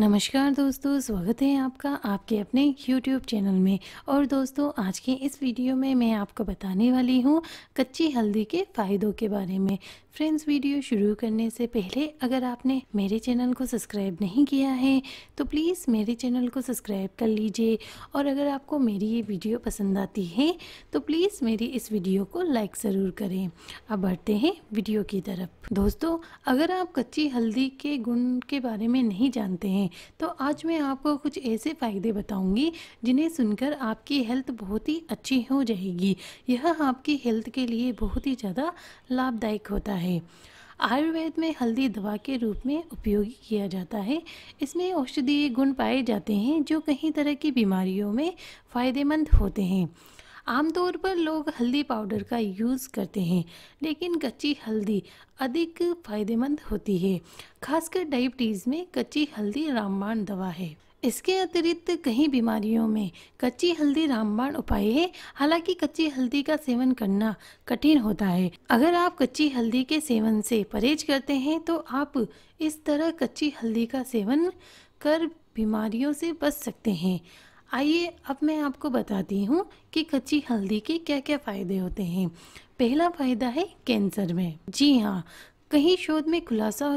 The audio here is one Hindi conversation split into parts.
नमस्कार दोस्तों स्वागत है आपका आपके अपने YouTube चैनल में और दोस्तों आज के इस वीडियो में मैं आपको बताने वाली हूँ कच्ची हल्दी के फ़ायदों के बारे में फ्रेंड्स वीडियो शुरू करने से पहले अगर आपने मेरे चैनल को सब्सक्राइब नहीं किया है तो प्लीज़ मेरे चैनल को सब्सक्राइब कर लीजिए और अगर आपको मेरी ये वीडियो पसंद आती है तो प्लीज़ मेरी इस वीडियो को लाइक ज़रूर करें अब बढ़ते हैं वीडियो की तरफ दोस्तों अगर आप कच्ची हल्दी के गुण के बारे में नहीं जानते हैं हैं तो आज मैं आपको कुछ ऐसे फ़ायदे बताऊंगी जिन्हें सुनकर आपकी हेल्थ बहुत ही अच्छी हो जाएगी यह आपकी हेल्थ के लिए बहुत ही ज़्यादा लाभदायक होता है आयुर्वेद में हल्दी दवा के रूप में उपयोगी किया जाता है इसमें औषधीय गुण पाए जाते हैं जो कई तरह की बीमारियों में फ़ायदेमंद होते हैं आमतौर पर लोग हल्दी पाउडर का यूज़ करते हैं लेकिन कच्ची हल्दी अधिक फायदेमंद होती है खासकर डायबिटीज़ में कच्ची हल्दी रामबाण दवा है इसके अतिरिक्त कई बीमारियों में कच्ची हल्दी रामबाण उपाय है हालांकि कच्ची हल्दी का सेवन करना कठिन होता है अगर आप कच्ची हल्दी के सेवन से परहेज करते हैं तो आप इस तरह कच्ची हल्दी का सेवन कर बीमारियों से बच सकते हैं आइए अब मैं आपको बताती हूँ कि कच्ची हल्दी के क्या क्या फ़ायदे होते हैं पहला फ़ायदा है कैंसर में जी हाँ कहीं शोध में खुलासा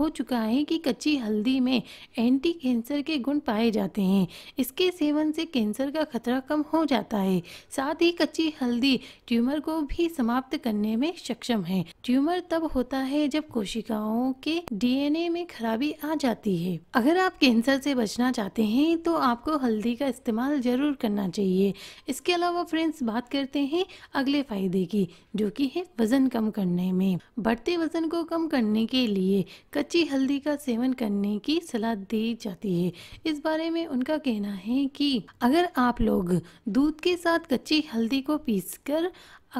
हो चुका है कि कच्ची हल्दी में एंटी कैंसर के गुण पाए जाते हैं इसके सेवन से कैंसर का खतरा कम हो जाता है साथ ही कच्ची हल्दी ट्यूमर को भी समाप्त करने में सक्षम है ट्यूमर तब होता है जब कोशिकाओं के डीएनए में खराबी आ जाती है अगर आप कैंसर से बचना चाहते हैं तो आपको हल्दी का इस्तेमाल जरूर करना चाहिए इसके अलावा फ्रेंड्स बात करते हैं अगले फायदे की जो कि है वजन कम करने में बढ़ते वजन को कम करने के लिए कच्ची कच्ची हल्दी का सेवन करने की सलाह दी जाती है इस बारे में उनका कहना है कि अगर आप लोग दूध के साथ कच्ची हल्दी को पीसकर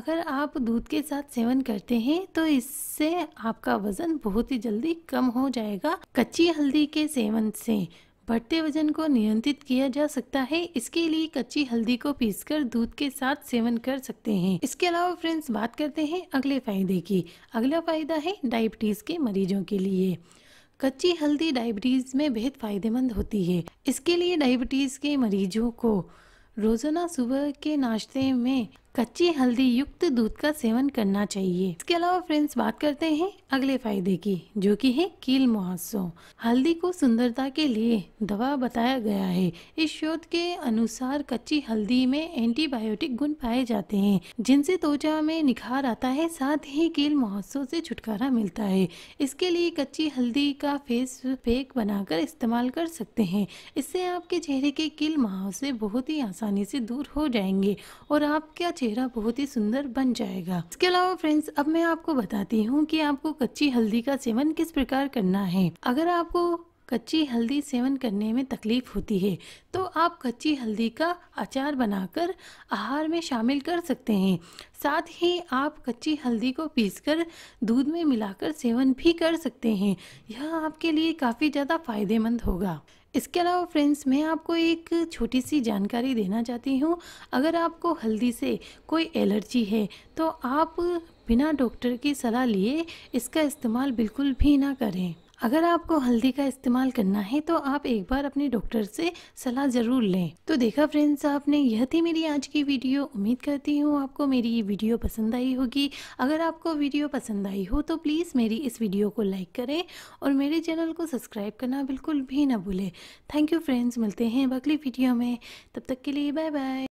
अगर आप दूध के साथ सेवन करते हैं तो इससे आपका वज़न बहुत ही जल्दी कम हो जाएगा कच्ची हल्दी के सेवन से बढ़ते वजन को नियंत्रित किया जा सकता है इसके लिए कच्ची हल्दी को पीसकर दूध के साथ सेवन कर सकते हैं इसके अलावा फ्रेंड्स बात करते हैं अगले फायदे की अगला फायदा है डायबिटीज़ के मरीजों के लिए कच्ची हल्दी डायबिटीज़ में बेहद फ़ायदेमंद होती है इसके लिए डायबिटीज़ के मरीजों को रोज़ाना सुबह के नाश्ते में कच्ची हल्दी युक्त दूध का सेवन करना चाहिए इसके अलावा फ्रेंड्स बात करते हैं अगले फायदे की जो कि है कील मुहासों हल्दी को सुंदरता के लिए दवा बताया गया है इस शोध के अनुसार कच्ची हल्दी में एंटीबायोटिक गुण पाए जाते हैं जिनसे त्वचा में निखार आता है साथ ही कील मुहासों से छुटकारा मिलता है इसके लिए कच्ची हल्दी का फेस पैक बनाकर इस्तेमाल कर सकते हैं इससे आपके चेहरे के कील मुहासे बहुत ही आसानी से दूर हो जाएंगे और आपका चेहरा बहुत ही सुंदर बन जाएगा इसके अलावा फ्रेंड्स अब मैं आपको बताती हूँ कि आपको कच्ची हल्दी का सेवन किस प्रकार करना है अगर आपको कच्ची हल्दी सेवन करने में तकलीफ होती है तो आप कच्ची हल्दी का अचार बनाकर आहार में शामिल कर सकते हैं साथ ही आप कच्ची हल्दी को पीसकर दूध में मिलाकर सेवन भी कर सकते हैं यह आपके लिए काफ़ी ज़्यादा फायदेमंद होगा इसके अलावा फ्रेंड्स मैं आपको एक छोटी सी जानकारी देना चाहती हूँ अगर आपको हल्दी से कोई एलर्जी है तो आप बिना डॉक्टर की सलाह लिए इसका इस्तेमाल बिल्कुल भी ना करें अगर आपको हल्दी का इस्तेमाल करना है तो आप एक बार अपने डॉक्टर से सलाह ज़रूर लें तो देखा फ्रेंड्स आपने यह थी मेरी आज की वीडियो उम्मीद करती हूँ आपको मेरी ये वीडियो पसंद आई होगी अगर आपको वीडियो पसंद आई हो तो प्लीज़ मेरी इस वीडियो को लाइक करें और मेरे चैनल को सब्सक्राइब करना बिल्कुल भी ना भूलें थैंक यू फ्रेंड्स मिलते हैं अगली वीडियो में तब तक के लिए बाय बाय